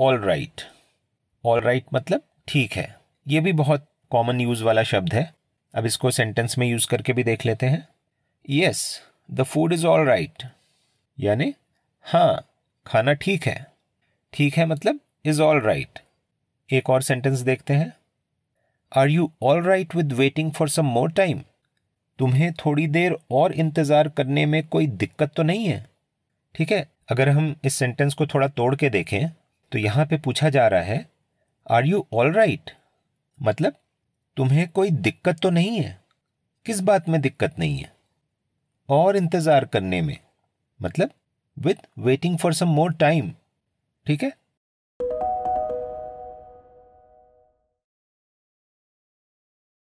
all right all right मतलब ठीक है ये भी बहुत कॉमन यूज़ वाला शब्द है अब इसको सेंटेंस में यूज़ करके भी देख लेते हैं yes the food is all right यानी हाँ खाना ठीक है ठीक है मतलब इज़ ऑल राइट एक और सेंटेंस देखते हैं are you all right with waiting for some more time तुम्हें थोड़ी देर और इंतज़ार करने में कोई दिक्कत तो नहीं है ठीक है अगर हम इस सेंटेंस को थोड़ा तोड़ के देखें तो यहाँ पे पूछा जा रहा है आर यू ऑल राइट मतलब तुम्हें कोई दिक्कत तो नहीं है किस बात में दिक्कत नहीं है और इंतज़ार करने में मतलब with waiting for some more time ठीक है